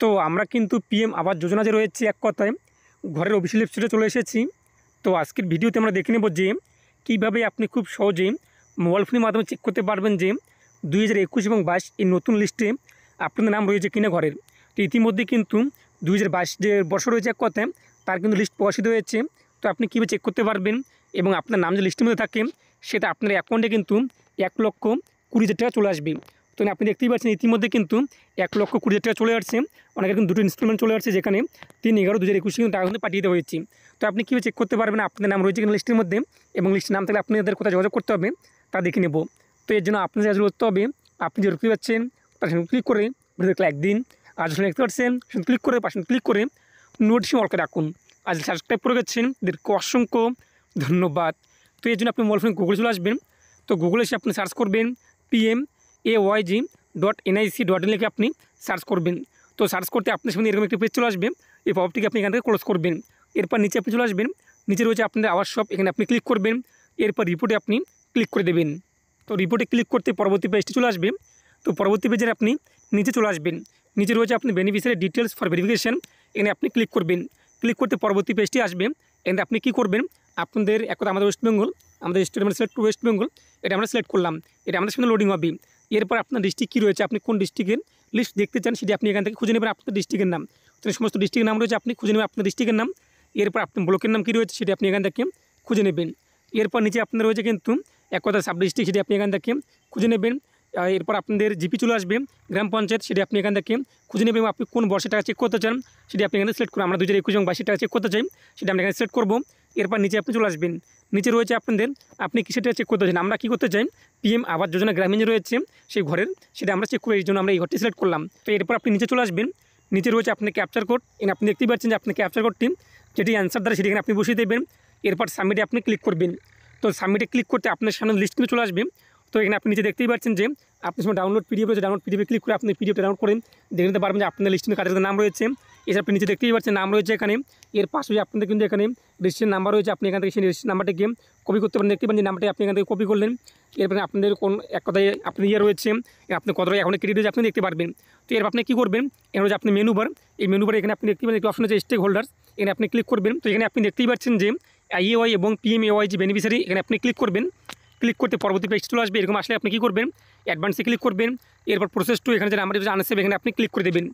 তো আমরা কিন্তু পিএম আবাস যোজনা যে রয়েছে এক কথায় ঘরের অফিসিয়াল ওয়েবসাইটে চলে এসেছি তো আজকের ভিডিওতে আমরা দেখে নেব যে কীভাবে আপনি খুব সহজে মোবাইল ফোনের মাধ্যমে চেক করতে পারবেন যে দুই হাজার একুশ এবং বাইশ এই নতুন লিস্টে আপনাদের নাম রয়েছে কিনা ঘরের তো ইতিমধ্যে কিন্তু দুই হাজার বাইশ যে বর্ষ রয়েছে এক কথায় তার কিন্তু লিস্ট প্রকাশিত হয়েছে তো আপনি কীভাবে চেক করতে পারবেন এবং আপনার নাম যে লিস্টের মধ্যে থাকে সেটা আপনার অ্যাকাউন্টে কিন্তু এক লক্ষ কুড়ি হাজার টাকা চলে আসবে তো আপনি দেখতেই পাচ্ছেন ইতিমধ্যে কিন্তু এক লক্ষ কুড়ি হাজার টাকা চলে আসছে অনেকের কিন্তু দুটো ইনস্টলমেন্ট চলে আসছে যেখানে তিন এগারো দু হাজার একুশে কিন্তু টাকা কিন্তু পাঠিয়ে দেওয়া হয়েছে তো আপনি কীভাবে চেক করতে পারবেন আপনাদের নাম রয়েছে কিনা লিস্টের মধ্যে এবং লিস্টের নাম থাকলে আপনাদের কোথায় যোগাযোগ করতে হবে তা দেখে নেব তো এর জন্য আপনি যা করতে হবে আপনি যে দেখতে পাচ্ছেন তার সঙ্গে ক্লিক করে ভিডিওতে লাইক দিন আর যখন দেখতে পাচ্ছেন সঙ্গে ক্লিক করে পাশে ক্লিক করে নোটিশ অল রাখুন আজ সাবস্ক্রাইব করে গেছেন এদেরকে অসংখ্য ধন্যবাদ তো এর জন্য আপনি মোবাইল ফোনে গুগলে চলে আসবেন তো গুগলে এসে আপনি সার্চ করবেন PM A Y G dot NIC dot in লিখে আপনি সার্চ করবেন তো সার্চ করতে আপনার সামনে এরকম একটি পেজ চলে আসবে এই পপটিকে আপনি এখান থেকে ক্লোজ করবেন এরপর নিচে আপনি চলে আসবেন নিচে রয়েছে আপনার আওয়ার শপ এখানে আপনি ক্লিক করবেন এরপর রিপোর্টে আপনি ক্লিক করে দেবেন তো রিপোর্টে ক্লিক করতে পরবর্তী পেজটি চলে আসবে তো পরবর্তী পেজের আপনি নিচে চলে আসবেন নিচে রয়েছে আপনি বেনিফিশিয়ারি ডিটেলস ফর ভেরিফিকেশান এখানে আপনি ক্লিক করবেন ক্লিক করতে পরবর্তী পেজটি আসবে এখানে আপনি কি করবেন আপনাদের এক কথা আমাদের ওয়েস্টবেঙ্গল আমাদের স্টেটমেন্ট সিলেক্ট টু ওয়েস্টবেঙ্গল এটা আমরা সিলেক্ট করলাম এটা আমাদের সামনে লোডিং হবে এরপর আপনার ডিস্ট্রিক্ট কী রয়েছে আপনি কোন ডিস্ট্রিক্টের লিস্ট দেখতে চান সেটি আপনি এখান থেকে খুঁজে নেবেন আপনার ডিস্ট্রিক্টের নাম এখানে সমস্ত ডিস্ট্রিক্টের নাম রয়েছে আপনি খুঁজে নেবেন আপনার ডিস্ট্রিক্টের নাম এরপর আপনার ব্লকের নাম কী রয়েছে সেটি আপনি এখান থেকে খুঁজে নেবেন এরপর নিচে আপনার রয়েছে কিন্তু এক কথা সাব ডিস্ট্রিক্ট সেটি আপনি এখান থেকে খুঁজে নেবেন এরপর আপনাদের জিপি চলে আসবে গ্রাম পঞ্চায়েত সেটি আপনি এখান থেকে খুঁজে নেবেন আপনি কোন বর্ষে টাকা চেক করতে চান সেটি আপনি এখানে সিলেক্ট করুন আমরা দু হাজার একুশ এবং বাইশের টাকা চেক করতে চাই সেটা আমরা এখানে সিলেক্ট করবো এরপর নিচে আপনি চলে আসবেন নিচে রয়েছে আপনাদের আপনি কি সেটা চেক করতে চান আমরা কি করতে চাই পিএম আবাস যোজনা গ্রামীণ রয়েছে সেই ঘরের সেটা আমরা চেক করে এই জন্য আমরা এই ঘরটি সিলেক্ট করলাম তো এরপর আপনি নিচে চলে আসবেন নিচে রয়েছে আপনার ক্যাপচার কোড এখানে আপনি দেখতেই পাচ্ছেন যে আপনার ক্যাপচার কোডটি যেটি অ্যান্সার দ্বারা সেটি আপনি বসিয়ে দেবেন এরপর সাবমিটে আপনি ক্লিক করবেন তো সাবমিটে ক্লিক করতে আপনার সামনে লিস্ট কিন্তু চলে আসবে তো এখানে আপনি নিচে দেখতেই পাচ্ছেন যে আপনি সময় ডাউনলোড পিডিএফ রয়েছে ডাউনলোড পিডিএফে ক্লিক করে আপনি পিডিএফটা ডাউনলোড করেন দেখে নিতে পারবেন যে আপনার লিস্টের কাজের নাম রয়েছে এছাড়া আপনি নিচে দেখতেই পাচ্ছেন নাম রয়েছে এখানে এর পাশে আপনাদের কিন্তু এখানে রেজিস্ট্রেশন নাম্বার রয়েছে আপনি এখান থেকে সেই রেজিস্ট্রেশন নাম্বারটি গিয়ে কপি করতে পারেন দেখতে পাচ্ছেন যে নাম্বারটি আপনি এখান থেকে কপি করলেন এরপরে আপনাদের কোন এক কথায় আপনি ইয়ে রয়েছে আপনি কত এখন ক্রেডিট রয়েছে আপনি দেখতে পারবেন তো এরপর আপনি কী করবেন এর রয়েছে আপনি মেনু বার এই মেনু এখানে আপনি দেখতে পাচ্ছেন একটি অপশন আছে স্টেক হোল্ডার্স এখানে আপনি ক্লিক করবেন তো এখানে আপনি দেখতেই পাচ্ছেন যে আইএওয়াই এবং পিএমএওয়াই যে বেনিফিশিয়ারি এখানে আপনি ক্লিক করবেন ক্লিক করতে পরবর্তী পেজ চলে আসবে এরকম আসলে আপনি কী করবেন অ্যাডভান্সে ক্লিক করবেন এরপর প্রসেস টু এখানে যে নাম্বার আনসেভ এখানে আপনি ক্লিক করে দেবেন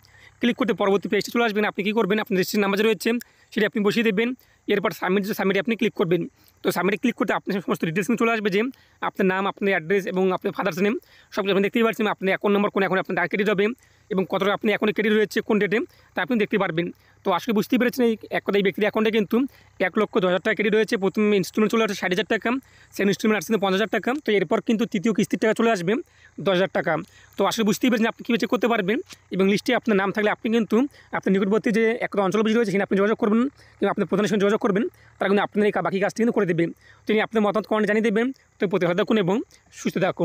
ক্লিক করতে পরবর্তী পেজটি চলে আসবেন আপনি কী করবেন আপনার রেজিস্ট্রি নাম্বার রয়েছে সেটা আপনি বসিয়ে দেবেন এরপর সাবমিট যে সাবমিটে আপনি ক্লিক করবেন তো সাবমিটে ক্লিক করতে আপনার সমস্ত ডিটেলস চলে আসবে যে আপনার নাম আপনার অ্যাড্রেস এবং আপনার ফাদার্স নেম সব কিছু আপনি দেখতেই পারছেন আপনি অ্যাকাউন্ট নম্বর কোন এখন আপনার কেটে যাবে এবং কতটা আপনি এখন কেটে রয়েছে কোন ডেটে তা আপনি দেখতে পারবেন তো আজকে বুঝতেই পেরেছেন এই এক এই ব্যক্তির অ্যাকাউন্টে কিন্তু এক লক্ষ দশ হাজার টাকা কেটে রয়েছে প্রথম ইনস্টলমেন্ট চলে আসছে ষাট হাজার টাকা সেকেন্ড ইনস্টলমেন্ট আসছে পঞ্চাশ হাজার টাকা তো এরপর কিন্তু তৃতীয় কিস্তির টাকা চলে আসবে দশ হাজার টাকা তো আসলে বুঝতেই পেরেছেন আপনি কীভাবে করতে পারবেন এবং লিস্টে আপনার নাম থাকলে আপনি কিন্তু আপনার নিকটবর্তী যে একটা অঞ্চল রয়েছে সেখানে আপনি যোগাযোগ করবেন কিংবা আপনার প্রধানের সঙ্গে যোগাযোগ যোগাযোগ করবেন তারা কিন্তু আপনার এই বাকি কাজটি কিন্তু করে দেবে তিনি আপনার মতামত কমেন্ট জানিয়ে দেবেন তো প্রতিহত রাখুন এবং সুস্থ থাকুন